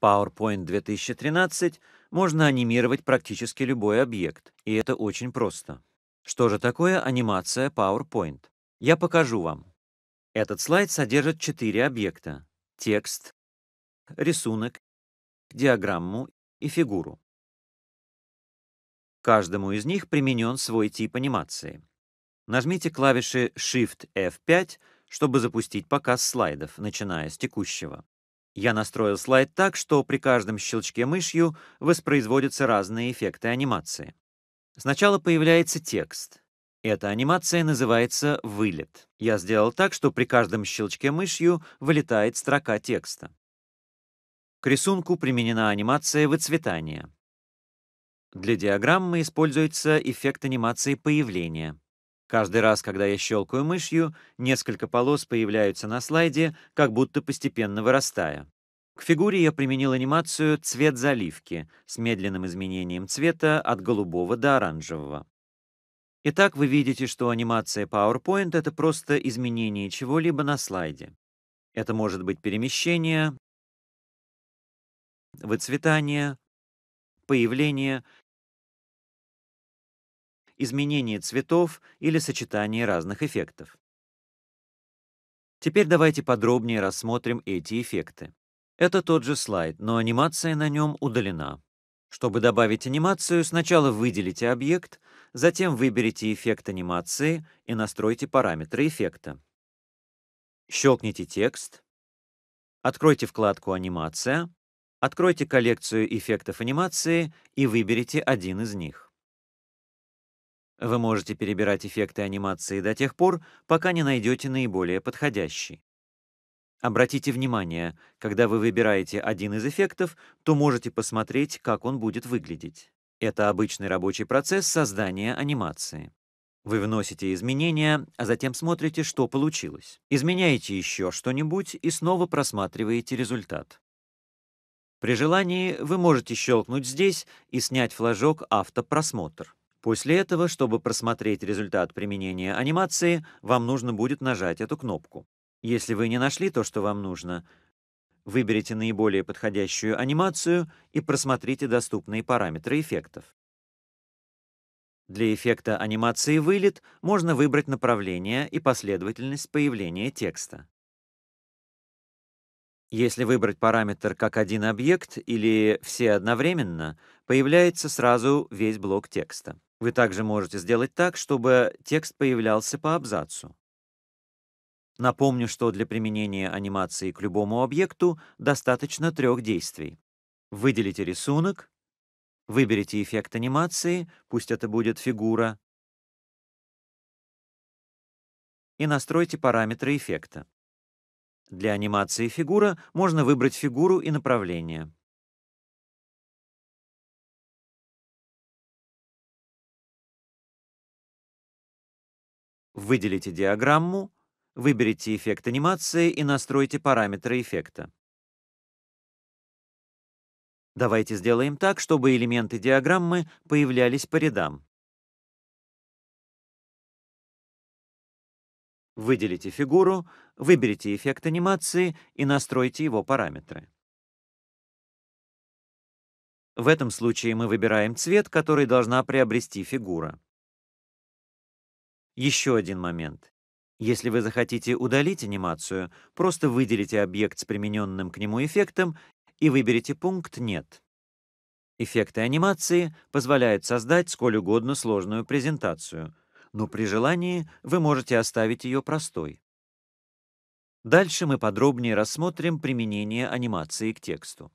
PowerPoint 2013 можно анимировать практически любой объект, и это очень просто. Что же такое анимация PowerPoint? Я покажу вам. Этот слайд содержит четыре объекта — текст, рисунок, диаграмму и фигуру. Каждому из них применен свой тип анимации. Нажмите клавиши Shift F5, чтобы запустить показ слайдов, начиная с текущего. Я настроил слайд так, что при каждом щелчке мышью воспроизводятся разные эффекты анимации. Сначала появляется текст. Эта анимация называется «вылет». Я сделал так, что при каждом щелчке мышью вылетает строка текста. К рисунку применена анимация выцветания. Для диаграммы используется эффект анимации появления. Каждый раз, когда я щелкаю мышью, несколько полос появляются на слайде, как будто постепенно вырастая. К фигуре я применил анимацию «Цвет заливки» с медленным изменением цвета от голубого до оранжевого. Итак, вы видите, что анимация PowerPoint — это просто изменение чего-либо на слайде. Это может быть перемещение, выцветание, появление — изменение цветов или сочетание разных эффектов. Теперь давайте подробнее рассмотрим эти эффекты. Это тот же слайд, но анимация на нем удалена. Чтобы добавить анимацию, сначала выделите объект, затем выберите эффект анимации и настройте параметры эффекта. Щелкните текст, откройте вкладку «Анимация», откройте коллекцию эффектов анимации и выберите один из них. Вы можете перебирать эффекты анимации до тех пор, пока не найдете наиболее подходящий. Обратите внимание, когда вы выбираете один из эффектов, то можете посмотреть, как он будет выглядеть. Это обычный рабочий процесс создания анимации. Вы вносите изменения, а затем смотрите, что получилось. Изменяете еще что-нибудь и снова просматриваете результат. При желании вы можете щелкнуть здесь и снять флажок «Автопросмотр». После этого, чтобы просмотреть результат применения анимации, вам нужно будет нажать эту кнопку. Если вы не нашли то, что вам нужно, выберите наиболее подходящую анимацию и просмотрите доступные параметры эффектов. Для эффекта анимации «Вылет» можно выбрать направление и последовательность появления текста. Если выбрать параметр как один объект или все одновременно, появляется сразу весь блок текста. Вы также можете сделать так, чтобы текст появлялся по абзацу. Напомню, что для применения анимации к любому объекту достаточно трех действий. Выделите рисунок, выберите эффект анимации, пусть это будет фигура, и настройте параметры эффекта. Для анимации фигура можно выбрать фигуру и направление. Выделите диаграмму, выберите эффект анимации и настройте параметры эффекта. Давайте сделаем так, чтобы элементы диаграммы появлялись по рядам. Выделите фигуру, выберите эффект анимации и настройте его параметры. В этом случае мы выбираем цвет, который должна приобрести фигура. Еще один момент. Если вы захотите удалить анимацию, просто выделите объект с примененным к нему эффектом и выберите пункт «Нет». Эффекты анимации позволяют создать сколь угодно сложную презентацию, но при желании вы можете оставить ее простой. Дальше мы подробнее рассмотрим применение анимации к тексту.